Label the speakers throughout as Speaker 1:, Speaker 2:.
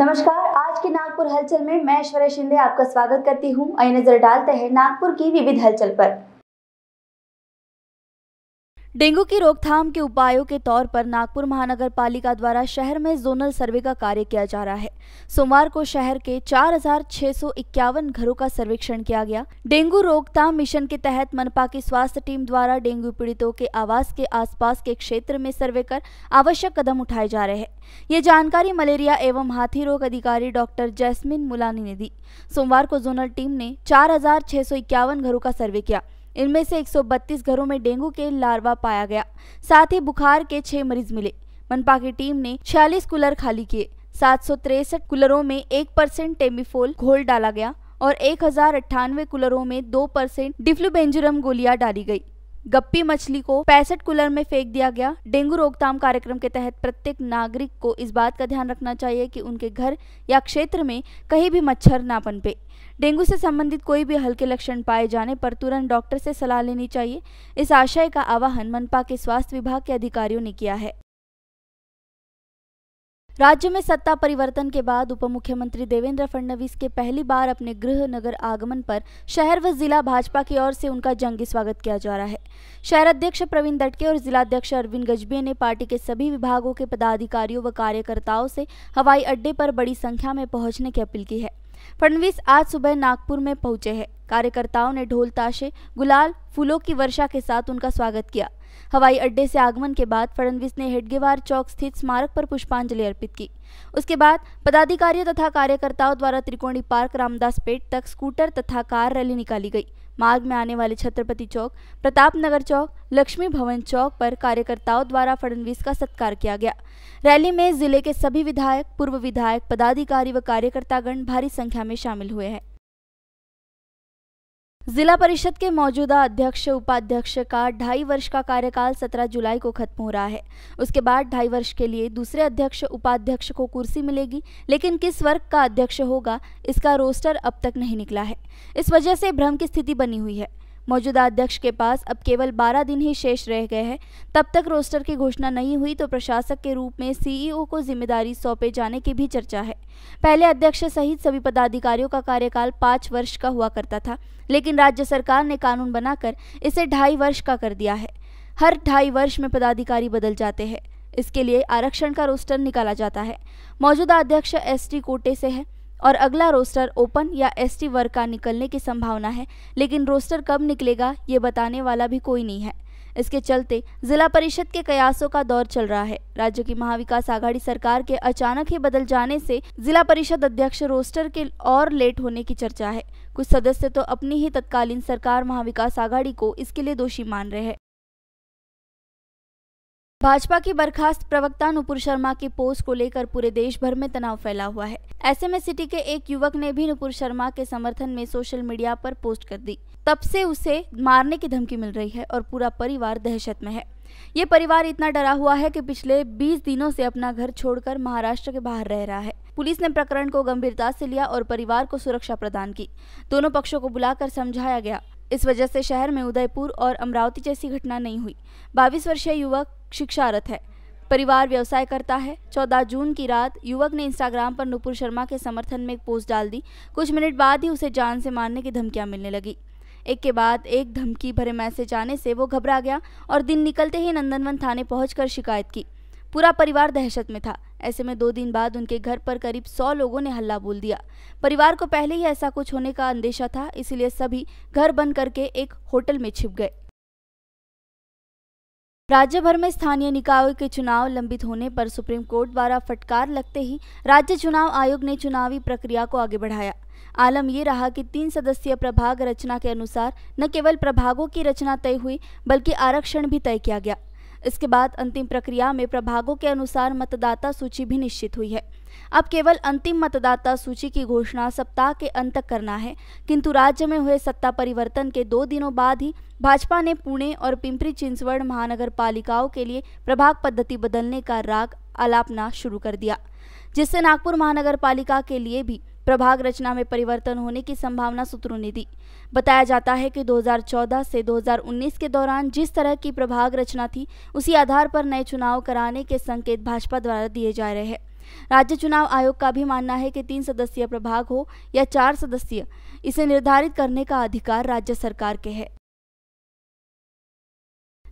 Speaker 1: नमस्कार आज के नागपुर हलचल में मैं ऐश्वर्या शिंदे आपका स्वागत करती हूँ आई नजर डालते हैं नागपुर की विविध हलचल पर डेंगू की रोकथाम के उपायों के तौर पर नागपुर महानगर पालिका द्वारा शहर में जोनल सर्वे का कार्य किया जा रहा है सोमवार को शहर के चार घरों का सर्वेक्षण किया गया डेंगू रोकथाम मिशन के तहत मनपा की स्वास्थ्य टीम द्वारा डेंगू पीड़ितों के आवास के आसपास के क्षेत्र में सर्वे कर आवश्यक कदम उठाए जा रहे हैं ये जानकारी मलेरिया एवं हाथी रोग अधिकारी डॉक्टर जैस्मिन मुलानी ने दी सोमवार को जोनल टीम ने चार घरों का सर्वे किया इनमें से 132 घरों में डेंगू के लार्वा पाया गया साथ ही बुखार के छह मरीज मिले मनपा की टीम ने छियालीस कूलर खाली किए सात कूलरों में एक परसेंट टेमिफोल घोल डाला गया और एक कूलरों में दो परसेंट डिफ्लूबेंजुरम गोलियां डाली गई गप्पी मछली को पैंसठ कूलर में फेंक दिया गया डेंगू रोकथाम कार्यक्रम के तहत प्रत्येक नागरिक को इस बात का ध्यान रखना चाहिए कि उनके घर या क्षेत्र में कहीं भी मच्छर ना पनपे डेंगू से संबंधित कोई भी हल्के लक्षण पाए जाने पर तुरंत डॉक्टर से सलाह लेनी चाहिए इस आशय का आवाहन मनपा के स्वास्थ्य विभाग के अधिकारियों ने किया है राज्य में सत्ता परिवर्तन के बाद उप मुख्यमंत्री देवेंद्र फडणवीस के पहली बार अपने गृह नगर आगमन पर शहर व जिला भाजपा की ओर से उनका जंगी स्वागत किया जा रहा है शहर अध्यक्ष प्रवीण दटके और जिलाध्यक्ष अरविंद गजबे ने पार्टी के सभी विभागों के पदाधिकारियों व कार्यकर्ताओं से हवाई अड्डे पर बड़ी संख्या में पहुंचने की अपील की है फडणवीस आज सुबह नागपुर में पहुंचे हैं कार्यकर्ताओं ने ढोल ताशे गुलाल फूलों की वर्षा के साथ उनका स्वागत किया हवाई अड्डे से आगमन के बाद फडणवीस ने हेडगेवार चौक स्थित स्मारक पर पुष्पांजलि अर्पित की उसके बाद पदाधिकारियों तथा कार्यकर्ताओं द्वारा त्रिकोणी पार्क रामदास पेट तक स्कूटर तथा कार रैली निकाली गई मार्ग में आने वाले छत्रपति चौक प्रताप नगर चौक लक्ष्मी भवन चौक पर कार्यकर्ताओं द्वारा फडणवीस का सत्कार किया गया रैली में जिले के सभी विधायक पूर्व विधायक पदाधिकारी व कार्यकर्तागण भारी संख्या में शामिल हुए हैं जिला परिषद के मौजूदा अध्यक्ष उपाध्यक्ष का ढाई वर्ष का कार्यकाल 17 जुलाई को खत्म हो रहा है उसके बाद ढाई वर्ष के लिए दूसरे अध्यक्ष उपाध्यक्ष को कुर्सी मिलेगी लेकिन किस वर्ग का अध्यक्ष होगा इसका रोस्टर अब तक नहीं निकला है इस वजह से भ्रम की स्थिति बनी हुई है मौजूदा अध्यक्ष के पास अब केवल 12 दिन ही शेष रह गए हैं तब तक रोस्टर की घोषणा नहीं हुई तो प्रशासक के रूप में सीईओ e को जिम्मेदारी सौंपे जाने की भी चर्चा है पहले अध्यक्ष सहित सभी पदाधिकारियों का कार्यकाल पाँच वर्ष का हुआ करता था लेकिन राज्य सरकार ने कानून बनाकर इसे ढाई वर्ष का कर दिया है हर ढाई वर्ष में पदाधिकारी बदल जाते हैं इसके लिए आरक्षण का रोस्टर निकाला जाता है मौजूदा अध्यक्ष एस टी कोटे से है और अगला रोस्टर ओपन या एसटी वर्ग का निकलने की संभावना है लेकिन रोस्टर कब निकलेगा ये बताने वाला भी कोई नहीं है इसके चलते जिला परिषद के कयासों का दौर चल रहा है राज्य की महाविकास आघाड़ी सरकार के अचानक ही बदल जाने से जिला परिषद अध्यक्ष रोस्टर के और लेट होने की चर्चा है कुछ सदस्य तो अपनी ही तत्कालीन सरकार महाविकास आघाड़ी को इसके लिए दोषी मान रहे हैं भाजपा की बर्खास्त प्रवक्ता नुपुर शर्मा की पोस्ट को लेकर पूरे देश भर में तनाव फैला हुआ है ऐसे में सिटी के एक युवक ने भी नुपुर शर्मा के समर्थन में सोशल मीडिया पर पोस्ट कर दी तब से उसे मारने की धमकी मिल रही है और पूरा परिवार दहशत में है ये परिवार इतना डरा हुआ है कि पिछले 20 दिनों से अपना घर छोड़कर महाराष्ट्र के बाहर रह रहा है पुलिस ने प्रकरण को गंभीरता से लिया और परिवार को सुरक्षा प्रदान की दोनों पक्षों को बुलाकर समझाया गया इस वजह से शहर में उदयपुर और अमरावती जैसी घटना नहीं हुई बाईस वर्षीय युवक शिक्षारत है परिवार व्यवसाय करता है 14 जून की रात युवक ने इंस्टाग्राम पर नुपुर शर्मा के समर्थन में एक पोस्ट डाल दी कुछ मिनट बाद ही उसे जान से मारने की धमकियां मिलने लगी एक के बाद एक धमकी भरे मैसेज आने से वो घबरा गया और दिन निकलते ही नंदनवन थाने पहुंचकर शिकायत की पूरा परिवार दहशत में था ऐसे में दो दिन बाद उनके घर पर करीब सौ लोगों ने हल्ला बोल दिया परिवार को पहले ही ऐसा कुछ होने का अंदेशा था इसलिए सभी घर बंद करके एक होटल में छिप गए राज्य भर में स्थानीय निकायों के चुनाव लंबित होने पर सुप्रीम कोर्ट द्वारा फटकार लगते ही राज्य चुनाव आयोग ने चुनावी प्रक्रिया को आगे बढ़ाया आलम ये रहा कि तीन सदस्यीय प्रभाग रचना के अनुसार न केवल प्रभागों की रचना तय हुई बल्कि आरक्षण भी तय किया गया इसके बाद अंतिम प्रक्रिया में प्रभागों के अनुसार मतदाता सूची भी निश्चित हुई है अब केवल अंतिम मतदाता सूची की घोषणा सप्ताह के अंत तक करना है किंतु राज्य में हुए सत्ता परिवर्तन के दो दिनों बाद ही भाजपा ने पुणे और पिंपरी चिंसवर्ण महानगर पालिकाओं के लिए प्रभाग पद्धति बदलने का राग अलापना शुरू कर दिया जिससे नागपुर महानगर पालिका के लिए भी प्रभाग रचना में परिवर्तन होने की संभावना सूत्रों ने दी बताया जाता है कि 2014 से 2019 के दौरान जिस तरह की प्रभाग रचना थी उसी आधार पर नए चुनाव कराने के संकेत भाजपा द्वारा दिए जा रहे हैं राज्य चुनाव आयोग का भी मानना है कि तीन सदस्यीय प्रभाग हो या चार सदस्यीय इसे निर्धारित करने का अधिकार राज्य सरकार के है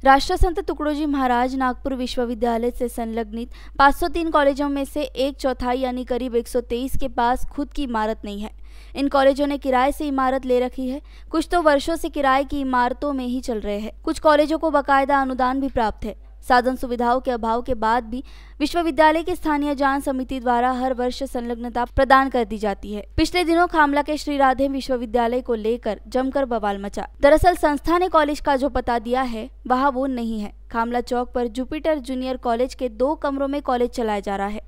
Speaker 1: राष्ट्रसंत तुकड़ोजी महाराज नागपुर विश्वविद्यालय से संलग्नित 503 कॉलेजों में से एक चौथाई यानी करीब 123 के पास खुद की इमारत नहीं है इन कॉलेजों ने किराए से इमारत ले रखी है कुछ तो वर्षों से किराए की इमारतों में ही चल रहे हैं कुछ कॉलेजों को बाकायदा अनुदान भी प्राप्त है साधन सुविधाओं के अभाव के बाद भी विश्वविद्यालय की स्थानीय जान समिति द्वारा हर वर्ष संलग्नता प्रदान कर दी जाती है पिछले दिनों खामला के श्री राधे विश्वविद्यालय को लेकर जमकर बवाल मचा दरअसल संस्था ने कॉलेज का जो पता दिया है वहाँ वो नहीं है खामला चौक पर जुपिटर जूनियर कॉलेज के दो कमरों में कॉलेज चलाया जा रहा है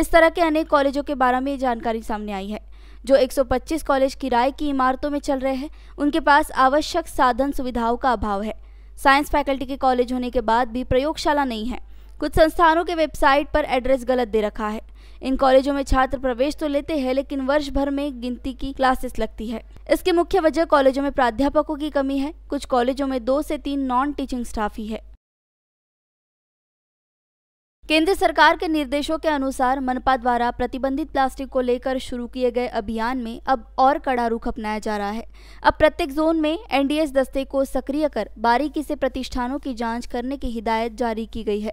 Speaker 1: इस तरह के अनेक कॉलेजों के बारे में जानकारी सामने आई है जो 125 कॉलेज किराए की इमारतों में चल रहे हैं उनके पास आवश्यक साधन सुविधाओं का अभाव है साइंस फैकल्टी के कॉलेज होने के बाद भी प्रयोगशाला नहीं है कुछ संस्थानों के वेबसाइट पर एड्रेस गलत दे रखा है इन कॉलेजों में छात्र प्रवेश तो लेते हैं लेकिन वर्ष भर में गिनती की क्लासेस लगती है इसकी मुख्य वजह कॉलेजों में प्राध्यापकों की कमी है कुछ कॉलेजों में दो से तीन नॉन टीचिंग स्टाफ ही है केंद्र सरकार के निर्देशों के अनुसार मनपा द्वारा प्रतिबंधित प्लास्टिक को लेकर शुरू किए गए अभियान में अब और कड़ा रुख अपनाया जा रहा है अब प्रत्येक जोन में एनडीएस दस्ते को सक्रिय कर बारीकी से प्रतिष्ठानों की जांच करने की हिदायत जारी की गई है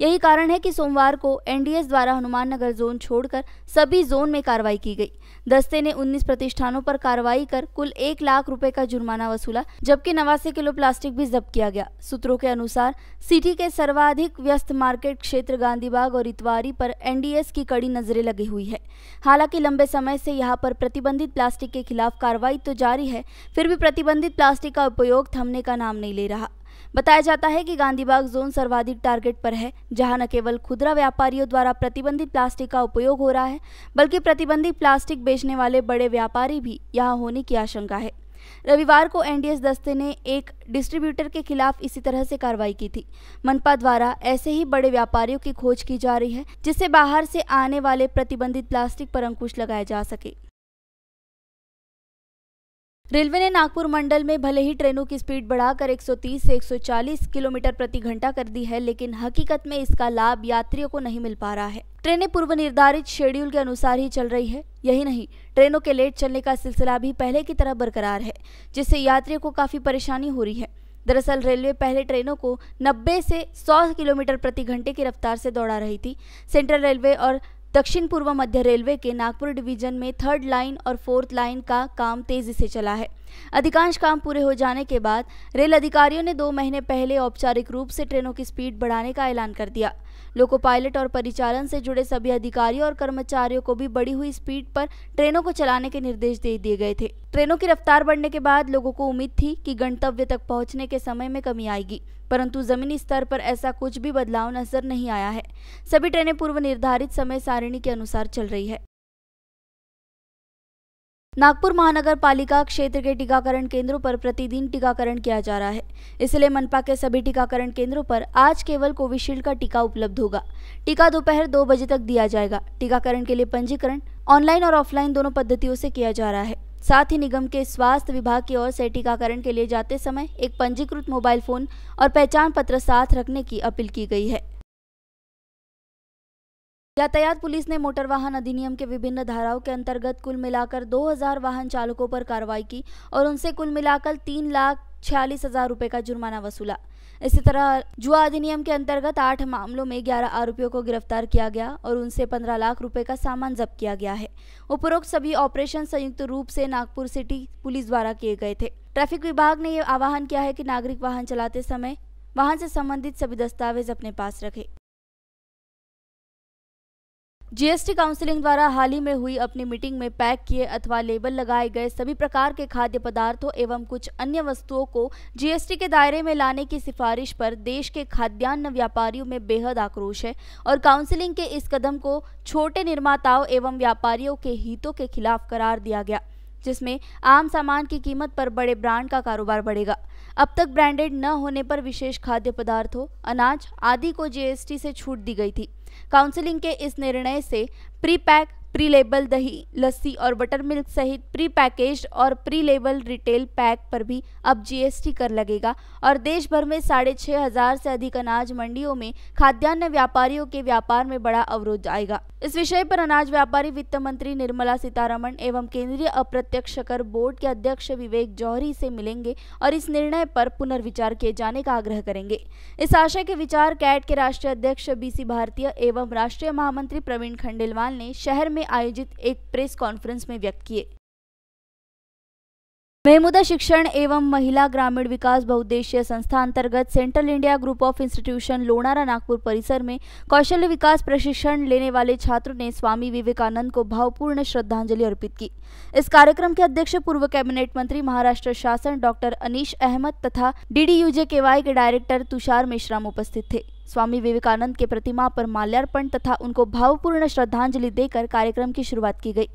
Speaker 1: यही कारण है कि सोमवार को एनडीएस द्वारा हनुमान नगर जोन छोड़कर सभी जोन में कार्रवाई की गई दस्ते ने उन्नीस प्रतिष्ठानों पर कार्रवाई कर कुल एक लाख रूपए का जुर्माना वसूला जबकि नवासी किलो प्लास्टिक भी जब्त किया गया सूत्रों के अनुसार सिटी के सर्वाधिक व्यस्त मार्केट क्षेत्र क्षेत्र गांधीबाग और इतवारी पर एनडीएस की कड़ी नजरें लगी हुई है हालांकि लंबे समय से यहां पर प्रतिबंधित प्लास्टिक के खिलाफ कार्रवाई तो जारी है फिर भी प्रतिबंधित प्लास्टिक का उपयोग थमने का नाम नहीं ले रहा बताया जाता है कि गांधीबाग जोन सर्वाधिक टारगेट पर है जहां न केवल खुदरा व्यापारियों द्वारा प्रतिबंधित प्लास्टिक का उपयोग हो रहा है बल्कि प्रतिबंधित प्लास्टिक बेचने वाले बड़े व्यापारी भी यहां होने की आशंका है रविवार को एनडीएस दस्ते ने एक डिस्ट्रीब्यूटर के खिलाफ इसी तरह से कार्रवाई की थी मनपा द्वारा ऐसे ही बड़े व्यापारियों की खोज की जा रही है जिससे बाहर से आने वाले प्रतिबंधित प्लास्टिक पर अंकुश लगाया जा सके रेलवे ने नागपुर मंडल में भले ही ट्रेनों की स्पीड बढ़ाकर 130 से 140 किलोमीटर प्रति घंटा कर दी है लेकिन हकीकत में इसका लाभ यात्रियों को नहीं मिल पा रहा है ट्रेनें पूर्व निर्धारित शेड्यूल के अनुसार ही चल रही है यही नहीं ट्रेनों के लेट चलने का सिलसिला भी पहले की तरह बरकरार है जिससे यात्रियों को काफ़ी परेशानी हो रही है दरअसल रेलवे पहले ट्रेनों को 90 से 100 किलोमीटर प्रति घंटे की रफ्तार से दौड़ा रही थी सेंट्रल रेलवे और दक्षिण पूर्व मध्य रेलवे के नागपुर डिवीजन में थर्ड लाइन और फोर्थ लाइन का काम तेजी से चला है अधिकांश काम पूरे हो जाने के बाद रेल अधिकारियों ने दो महीने पहले औपचारिक रूप से ट्रेनों की स्पीड बढ़ाने का ऐलान कर दिया लोको पायलट और परिचालन से जुड़े सभी अधिकारियों और कर्मचारियों को भी बढ़ी हुई स्पीड पर ट्रेनों को चलाने के निर्देश दे दिए गए थे ट्रेनों की रफ्तार बढ़ने के बाद लोगों को उम्मीद थी कि गंतव्य तक पहुंचने के समय में कमी आएगी परंतु जमीनी स्तर पर ऐसा कुछ भी बदलाव नजर नहीं आया है सभी ट्रेनें पूर्व निर्धारित समय सारिणी के अनुसार चल रही है नागपुर महानगर पालिका क्षेत्र के टीकाकरण केंद्रों पर प्रतिदिन टीकाकरण किया जा रहा है इसलिए मनपा के सभी टीकाकरण केंद्रों पर आज केवल कोविशील्ड का टीका उपलब्ध होगा टीका दोपहर दो, दो बजे तक दिया जाएगा टीकाकरण के लिए पंजीकरण ऑनलाइन और ऑफलाइन दोनों पद्धतियों से किया जा रहा है साथ ही निगम के स्वास्थ्य विभाग की ओर से टीकाकरण के लिए जाते समय एक पंजीकृत मोबाइल फोन और पहचान पत्र साथ रखने की अपील की गई है यातायात पुलिस ने मोटर वाहन अधिनियम के विभिन्न धाराओं के अंतर्गत कुल मिलाकर 2000 वाहन चालकों पर कार्रवाई की और उनसे कुल मिलाकर तीन लाख छियालीस हजार रूपए का जुर्माना वसूला इसी तरह जुआ अधिनियम के अंतर्गत आठ मामलों में ग्यारह आरोपियों को गिरफ्तार किया गया और उनसे पंद्रह लाख रुपए का सामान जब्त किया गया है उपरोक्त सभी ऑपरेशन संयुक्त रूप से नागपुर सिटी पुलिस द्वारा किए गए थे ट्रैफिक विभाग ने यह आह्वान किया है कि नागरिक वाहन चलाते समय वाहन से संबंधित सभी दस्तावेज अपने पास रखें जीएसटी काउंसिलिंग द्वारा हाल ही में हुई अपनी मीटिंग में पैक किए अथवा लेबल लगाए गए सभी प्रकार के खाद्य पदार्थों एवं कुछ अन्य वस्तुओं को जीएसटी के दायरे में लाने की सिफारिश पर देश के खाद्यान्न व्यापारियों में बेहद आक्रोश है और काउंसिलिंग के इस कदम को छोटे निर्माताओं एवं व्यापारियों के हितों के खिलाफ करार दिया गया जिसमें आम सामान की कीमत पर बड़े ब्रांड का कारोबार बढ़ेगा अब तक ब्रांडेड न होने पर विशेष खाद्य पदार्थों अनाज आदि को जीएसटी से छूट दी गई थी काउंसिलिंग के इस निर्णय से प्री पैक प्री लेबल दही लस्सी और बटर मिल्क सहित प्री पैकेज और प्री लेबल रिटेल पैक पर भी अब जीएसटी कर लगेगा और देश भर में साढ़े छः हजार से अधिक अनाज मंडियों में खाद्यान्न व्यापारियों के व्यापार में बड़ा अवरोध आएगा इस विषय पर अनाज व्यापारी वित्त मंत्री निर्मला सीतारमण एवं केंद्रीय अप्रत्यक्ष कर बोर्ड के अध्यक्ष विवेक जौहरी से मिलेंगे और इस निर्णय पर पुनर्विचार किए जाने का आग्रह करेंगे इस आशय के विचार कैट के राष्ट्रीय अध्यक्ष बी भारतीय एवं राष्ट्रीय महामंत्री प्रवीण खंडेलवाल ने शहर में में आयोजित एक प्रेस कॉन्फ्रेंस में व्यक्त किए महमूदा शिक्षण एवं महिला ग्रामीण विकास बहुउद्देशीय संस्था अंतर्गत central India group of institution Lonara Nagpur परिसर में कौशल्य विकास प्रशिक्षण लेने वाले छात्रों ने स्वामी विवेकानंद को भावपूर्ण श्रद्धांजलि अर्पित की इस कार्यक्रम के अध्यक्ष पूर्व कैबिनेट मंत्री महाराष्ट्र शासन डॉक्टर अनिश अहमद तथा डी केवाई के डायरेक्टर तुषार मेश्राम उपस्थित थे स्वामी विवेकानंद के प्रतिमा पर माल्यार्पण तथा उनको भावपूर्ण श्रद्धांजलि देकर कार्यक्रम की शुरुआत की गई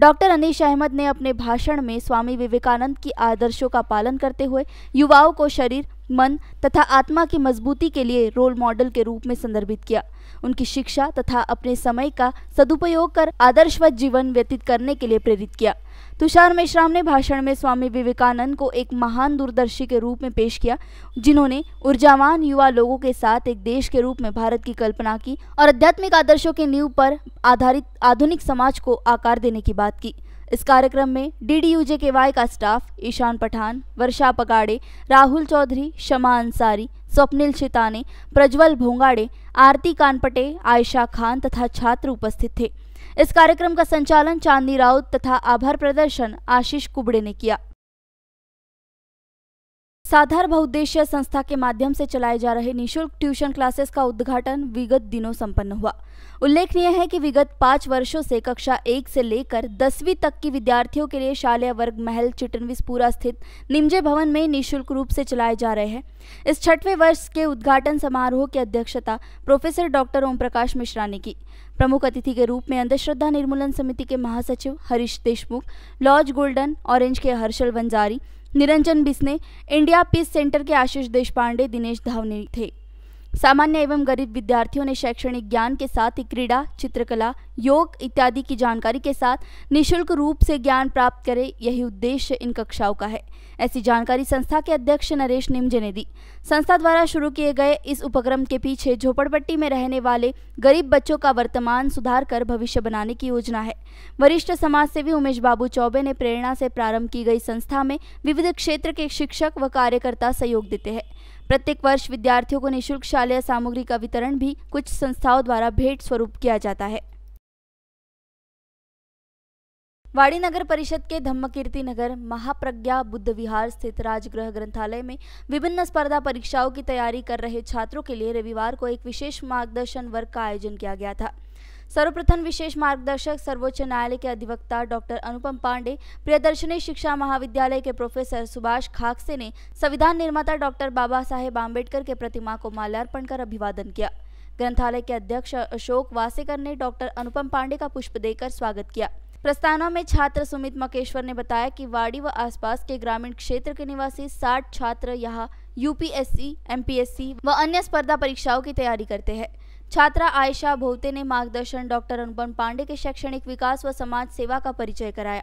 Speaker 1: डॉक्टर अनिश अहमद ने अपने भाषण में स्वामी विवेकानंद की आदर्शों का पालन करते हुए युवाओं को शरीर मन तथा आत्मा की मजबूती के लिए रोल मॉडल के रूप में संदर्भित किया उनकी शिक्षा तथा अपने समय का सदुपयोग कर आदर्शवत जीवन व्यतीत करने के लिए प्रेरित किया तुषार मेश्राम ने भाषण में स्वामी विवेकानंद को एक महान दूरदर्शी के रूप में पेश किया जिन्होंने ऊर्जावान युवा लोगों के साथ एक देश के रूप में भारत की कल्पना की और आध्यात्मिक आदर्शों के नींव पर आधारित आधुनिक समाज को आकार देने की बात की इस कार्यक्रम में डी डी के वाई का स्टाफ ईशान पठान वर्षा पगाड़े राहुल चौधरी शमा अंसारी स्वप्निल शिताने प्रज्वल भोंगाड़े आरती कानपटे आयशा खान तथा छात्र उपस्थित थे इस कार्यक्रम का संचालन चांदनी राउत तथा आभार प्रदर्शन आशीष कुबड़े ने किया साधार बहुद्देशीय संस्था के माध्यम से चलाए जा रहे निशुल्क ट्यूशन क्लासेस का उद्घाटन विगत दिनों संपन्न हुआ उल्लेखनीय है कि विगत पाँच वर्षों से कक्षा एक से लेकर दसवीं तक की विद्यार्थियों के लिए शालेय वर्ग महल चिटनविसपुरा स्थित निम्जे भवन में निःशुल्क रूप से चलाए जा रहे हैं इस छठवें वर्ष के उद्घाटन समारोह की अध्यक्षता प्रोफेसर डॉक्टर ओम प्रकाश मिश्रा ने की प्रमुख अतिथि के रूप में अंधश्रद्धा निर्मूलन समिति के महासचिव Harish Deshmukh lodge golden orange के Harshal Vanjari Niranjan Bisne India peace centre के आशीष देशपांडे दिनेश धावनी थे सामान्य एवं गरीब विद्यार्थियों ने शैक्षणिक ज्ञान के साथ ही क्रीड़ा चित्रकला योग इत्यादि की जानकारी के साथ निशुल्क रूप से ज्ञान प्राप्त करें यही उद्देश्य इन कक्षाओं का है ऐसी जानकारी संस्था के अध्यक्ष नरेश निमजे ने दी संस्था द्वारा शुरू किए गए इस उपक्रम के पीछे झोपड़पट्टी में रहने वाले गरीब बच्चों का वर्तमान सुधार कर भविष्य बनाने की योजना है वरिष्ठ समाजसेवी उमेश बाबू चौबे ने प्रेरणा से प्रारंभ की गई संस्था में विविध क्षेत्र के शिक्षक व कार्यकर्ता सहयोग देते हैं प्रत्येक वर्ष विद्यार्थियों को निःशुल्क शालेय सामग्री का वितरण भी कुछ संस्थाओं द्वारा भेंट स्वरूप किया जाता है वाड़ी नगर परिषद के धम्मकीर्ति नगर महाप्रज्ञा बुद्ध विहार स्थित राजगृह ग्रंथालय में विभिन्न स्पर्धा परीक्षाओं की तैयारी कर रहे छात्रों के लिए रविवार को एक विशेष मार्गदर्शन वर्ग का आयोजन किया गया था सर्वप्रथम विशेष मार्गदर्शक सर्वोच्च न्यायालय के अधिवक्ता डॉक्टर अनुपम पांडे प्रियदर्शनी शिक्षा महाविद्यालय के प्रोफेसर सुभाष खाकसे ने संविधान निर्माता डॉक्टर बाबा साहेब आम्बेडकर के प्रतिमा को माल्यार्पण कर अभिवादन किया ग्रंथालय के अध्यक्ष अशोक वासेकर ने डॉक्टर अनुपम पांडे का पुष्प देकर स्वागत किया प्रस्तावना में छात्र सुमित मकेश्वर ने बताया कि वाड़ी व आसपास के ग्रामीण क्षेत्र के निवासी 60 छात्र यहाँ यूपीएससी एमपीएससी व अन्य स्पर्धा परीक्षाओं की तैयारी करते हैं छात्रा आयशा भोवते ने मार्गदर्शन डॉक्टर अनुपम पांडे के शैक्षणिक विकास व समाज सेवा का परिचय कराया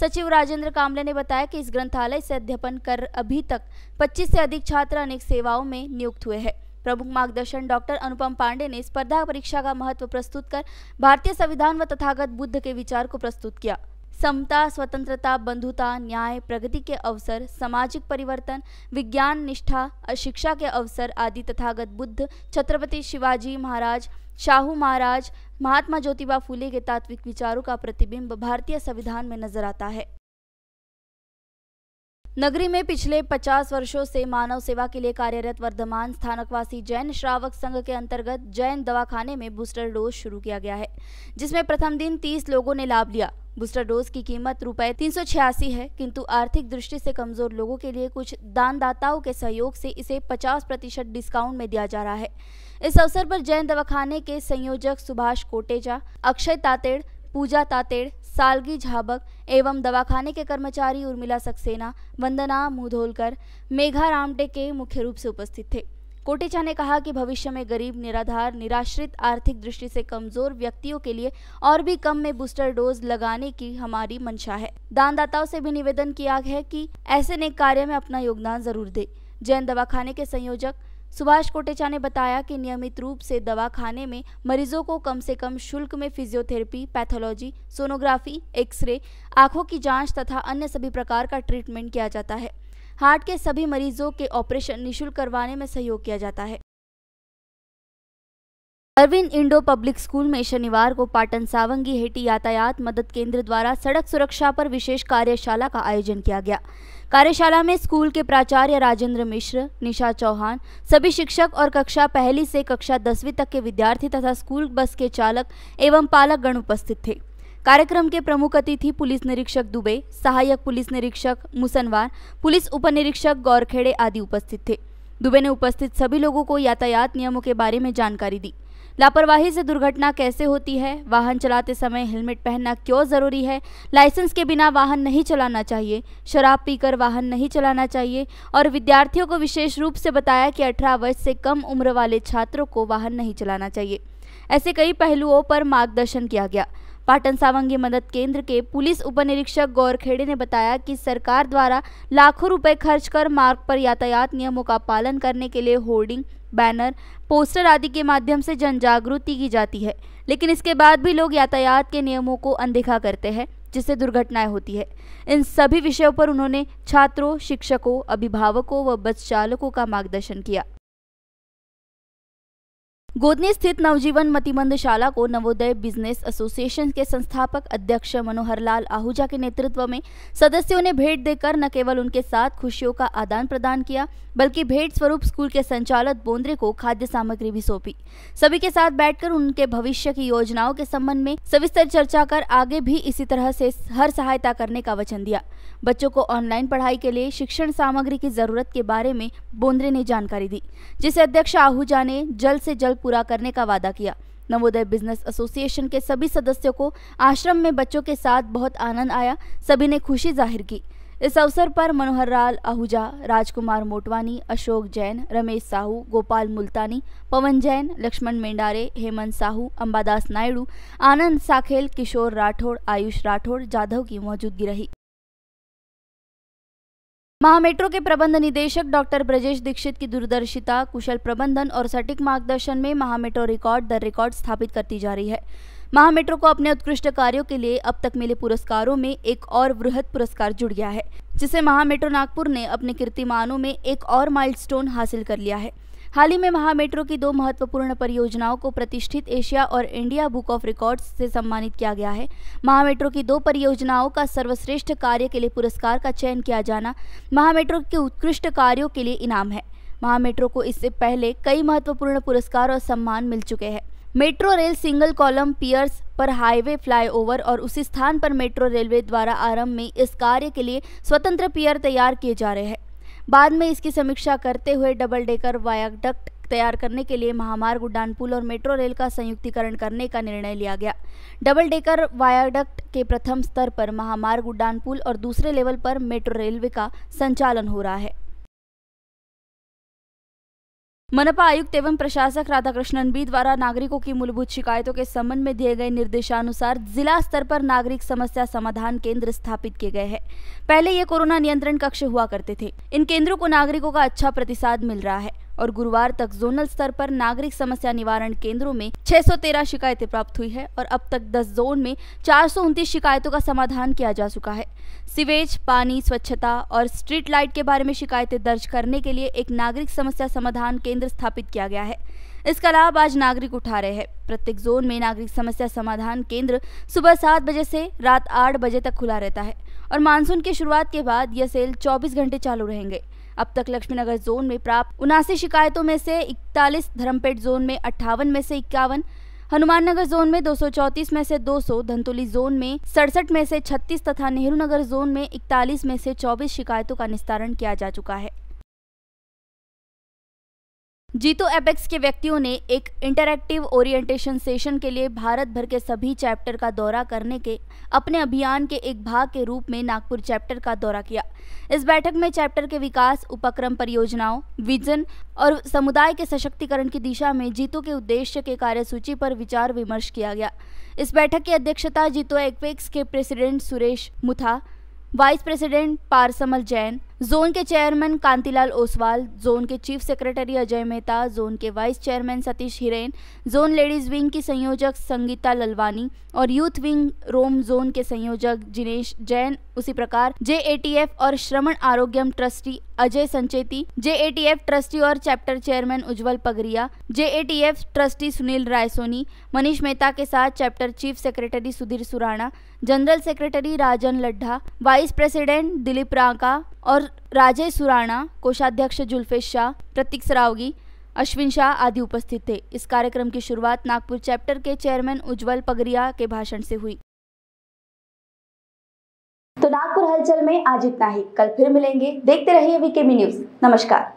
Speaker 1: सचिव राजेंद्र कामले ने बताया कि इस ग्रंथालय से अध्यापन कर अभी तक 25 से अधिक छात्र अनेक सेवाओं में नियुक्त हुए हैं प्रमुख मार्गदर्शन डॉक्टर अनुपम पांडे ने स्पर्धा परीक्षा का महत्व प्रस्तुत कर भारतीय संविधान व तथागत बुद्ध के विचार को प्रस्तुत किया समता स्वतंत्रता बंधुता न्याय प्रगति के अवसर सामाजिक परिवर्तन विज्ञान निष्ठा शिक्षा के अवसर आदि तथागत बुद्ध छत्रपति शिवाजी महाराज शाहू महाराज महात्मा ज्योतिबा फूले के तात्विक विचारों का प्रतिबिंब भारतीय संविधान में नजर आता है नगरी में पिछले 50 वर्षों से मानव सेवा के लिए कार्यरत वर्धमान स्थानकवासी जैन श्रावक संघ के अंतर्गत जैन दवाखाने में बूस्टर डोज शुरू किया गया है जिसमें प्रथम दिन 30 लोगों ने लाभ लिया बूस्टर डोज की कीमत रुपए तीन है किंतु आर्थिक दृष्टि से कमजोर लोगों के लिए कुछ दानदाताओं के सहयोग से इसे 50 प्रतिशत डिस्काउंट में दिया जा रहा है इस अवसर पर जैन दवाखाने के संयोजक सुभाष कोटेजा अक्षय तातेड़ पूजा तातेड़ सालगी झाबक एवं दवाखाने के कर्मचारी उर्मिला सक्सेना वंदना मुधोलकर मेघा रामटे के मुख्य रूप से उपस्थित थे कोटेचा ने कहा कि भविष्य में गरीब निराधार निराश्रित आर्थिक दृष्टि से कमजोर व्यक्तियों के लिए और भी कम में बूस्टर डोज लगाने की हमारी मंशा है दानदाताओं से भी निवेदन किया है कि ऐसे नेक कार्य में अपना योगदान जरूर दे जैन दवाखाने के संयोजक सुभाष कोटेचा ने बताया कि नियमित रूप से दवा खाने में मरीजों को कम से कम शुल्क में फिजियोथेरेपी पैथोलॉजी सोनोग्राफी एक्सरे आंखों की जांच तथा अन्य सभी प्रकार का ट्रीटमेंट किया जाता है हार्ट के सभी मरीजों के ऑपरेशन निःशुल्क करवाने में सहयोग किया जाता है अरविंद इंडो पब्लिक स्कूल में शनिवार को पाटन सावंगी हेटी यातायात मदद केंद्र द्वारा सड़क सुरक्षा पर विशेष कार्यशाला का आयोजन किया गया कार्यशाला में स्कूल के प्राचार्य राजेंद्र मिश्र निशा चौहान सभी शिक्षक और कक्षा पहली से कक्षा दसवीं तक के विद्यार्थी तथा स्कूल बस के चालक एवं पालक गण उपस्थित थे कार्यक्रम के प्रमुख अतिथि पुलिस निरीक्षक दुबे सहायक पुलिस निरीक्षक मुसनवार पुलिस उपनिरीक्षक गौरखेड़े आदि उपस्थित थे दुबे ने उपस्थित सभी लोगों को यातायात नियमों के बारे में जानकारी दी लापरवाही से दुर्घटना कैसे होती है वाहन चलाते समय हेलमेट पहनना क्यों ज़रूरी है लाइसेंस के बिना वाहन नहीं चलाना चाहिए शराब पीकर वाहन नहीं चलाना चाहिए और विद्यार्थियों को विशेष रूप से बताया कि अठारह वर्ष से कम उम्र वाले छात्रों को वाहन नहीं चलाना चाहिए ऐसे कई पहलुओं पर मार्गदर्शन किया गया पाटन सावंगी मदद केंद्र के पुलिस उपनिरीक्षक गौर खेड़े ने बताया कि सरकार द्वारा लाखों रुपए खर्च कर मार्ग पर यातायात नियमों का पालन करने के लिए होर्डिंग बैनर पोस्टर आदि के माध्यम से जन जागृति की जाती है लेकिन इसके बाद भी लोग यातायात के नियमों को अनदेखा करते हैं जिससे दुर्घटनाएं होती है इन सभी विषयों पर उन्होंने छात्रों शिक्षकों अभिभावकों व बस चालकों का मार्गदर्शन किया गोदनी स्थित नवजीवन मतिमंद शाला को नवोदय बिजनेस एसोसिएशन के संस्थापक अध्यक्ष मनोहर लाल आहूजा के नेतृत्व में सदस्यों ने भेंट देकर न केवल उनके साथ खुशियों का आदान प्रदान किया बल्कि भेंट स्वरूप स्कूल के संचालक बोंद्रे को खाद्य सामग्री भी सौंपी सभी के साथ बैठकर उनके भविष्य की योजनाओं के संबंध में सविस्तर चर्चा कर आगे भी इसी तरह से हर सहायता करने का वचन दिया बच्चों को ऑनलाइन पढ़ाई के लिए शिक्षण सामग्री की जरूरत के बारे में बोंद्रे ने जानकारी दी जिसे अध्यक्ष आहूजा ने जल्द से जल्द पूरा करने का वादा किया नवोदय बिजनेस एसोसिएशन के सभी सदस्यों को आश्रम में बच्चों के साथ बहुत आनंद आया सभी ने खुशी जाहिर की इस अवसर पर मनोहर लाल आहूजा राजकुमार मोटवानी अशोक जैन रमेश साहू गोपाल मुल्तानी पवन जैन लक्ष्मण मेंडारे हेमंत साहू अंबादास नायडू आनंद साखेल किशोर राठौड़ आयुष राठौड़ जाधव की मौजूदगी रही महामेट्रो के प्रबंध निदेशक डॉक्टर ब्रजेश दीक्षित की दूरदर्शिता कुशल प्रबंधन और सटीक मार्गदर्शन में महामेट्रो रिकॉर्ड दर रिकॉर्ड स्थापित करती जा रही है महामेट्रो को अपने उत्कृष्ट कार्यों के लिए अब तक मिले पुरस्कारों में एक और वृहद पुरस्कार जुड़ गया है जिसे महामेट्रो नागपुर ने अपने कीर्तिमानों में एक और माइल हासिल कर लिया है हाल ही में महामेट्रो की दो महत्वपूर्ण परियोजनाओं को प्रतिष्ठित एशिया और इंडिया बुक ऑफ रिकॉर्ड्स से सम्मानित किया गया है महामेट्रो की दो परियोजनाओं का सर्वश्रेष्ठ कार्य के लिए पुरस्कार का चयन किया जाना महामेट्रो के उत्कृष्ट कार्यों के लिए इनाम है महामेट्रो को इससे पहले कई महत्वपूर्ण पुरस्कार और सम्मान मिल चुके हैं metro rail single column piers पर हाईवे फ्लाईओवर और उसी स्थान पर मेट्रो रेलवे द्वारा आरंभ में इस कार्य के लिए स्वतंत्र पियर तैयार किए जा रहे हैं बाद में इसकी समीक्षा करते हुए डबल डेकर वायाडक्ट तैयार करने के लिए महामार्ग उड्डान पुल और मेट्रो रेल का संयुक्तिकरण करने का निर्णय लिया गया डबल डेकर वायाडक्ट के प्रथम स्तर पर महामार्ग उड्डान पुल और दूसरे लेवल पर मेट्रो रेलवे का संचालन हो रहा है मनपा आयुक्त एवं प्रशासक राधाकृष्णन बी द्वारा नागरिकों की मूलभूत शिकायतों के संबंध में दिए गए निर्देशानुसार जिला स्तर पर नागरिक समस्या समाधान केंद्र स्थापित किए गए हैं पहले ये कोरोना नियंत्रण कक्ष हुआ करते थे इन केंद्रों को नागरिकों का अच्छा प्रतिसाद मिल रहा है और गुरुवार तक जोनल स्तर पर नागरिक समस्या निवारण केंद्रों में 613 शिकायतें प्राप्त हुई है और अब तक 10 जोन में चार शिकायतों का समाधान किया जा चुका है सिवेज पानी स्वच्छता और स्ट्रीट लाइट के बारे में शिकायतें दर्ज करने के लिए एक नागरिक समस्या समाधान केंद्र स्थापित किया गया है इसका लाभ आज नागरिक उठा रहे हैं प्रत्येक जोन में नागरिक समस्या समाधान केंद्र सुबह सात बजे से रात आठ बजे तक खुला रहता है और मानसून की शुरुआत के बाद यह सेल 24 घंटे चालू रहेंगे अब तक लक्ष्मीनगर जोन में प्राप्त उनासी शिकायतों में से इकतालीस धर्मपेट जोन में अट्ठावन में से इक्यावन हनुमान नगर जोन में 234 में से 200, धंतोली जोन में सड़सठ में से 36 तथा नेहरू नगर जोन में 41 में से 24 शिकायतों का निस्तारण किया जा चुका है जीतो एपेक्स के व्यक्तियों ने एक इंटरैक्टिव ओरिएंटेशन सेशन के लिए भारत भर के सभी चैप्टर का दौरा करने के अपने अभियान के एक भाग के रूप में नागपुर चैप्टर का दौरा किया इस बैठक में चैप्टर के विकास उपक्रम परियोजनाओं विजन और समुदाय के सशक्तिकरण की दिशा में जीतो के उद्देश्य के कार्यसूची पर विचार विमर्श किया गया इस बैठक की अध्यक्षता जीतो एपेक्स के president Suresh Mutha vice president Parasmal Jain zone के चेयरमैन कांतिलाल ओसवाल जोन के chief secretary Ajay Mehta zone के vice chairman Satish Hiren zone ladies wing की संयोजक संगीता ललवानी और यूथ विंग रोम जोन के संयोजक जिनेश जैन उसी प्रकार जेएटीएफ और Shraman Arogyam trustee Ajay Sancheti JATF trustee और chapter chairman Ujjwal Pagariya JATF trustee Sunil Raisoni Manish Mehta के साथ chapter chief secretary Sudhir Surana general secretary Rajan Laddha vice president Dilip Ranka और और राजेश सुराणा कोषाध्यक्ष जुल्फेश शाह प्रतीक सरावगी अश्विन शाह आदि उपस्थित थे इस कार्यक्रम की शुरुआत नागपुर चैप्टर के चेयरमैन उज्जवल पगरिया के भाषण से हुई तो नागपुर हलचल में आज इतना ही कल फिर मिलेंगे देखते रहिए वीकेबी न्यूज नमस्कार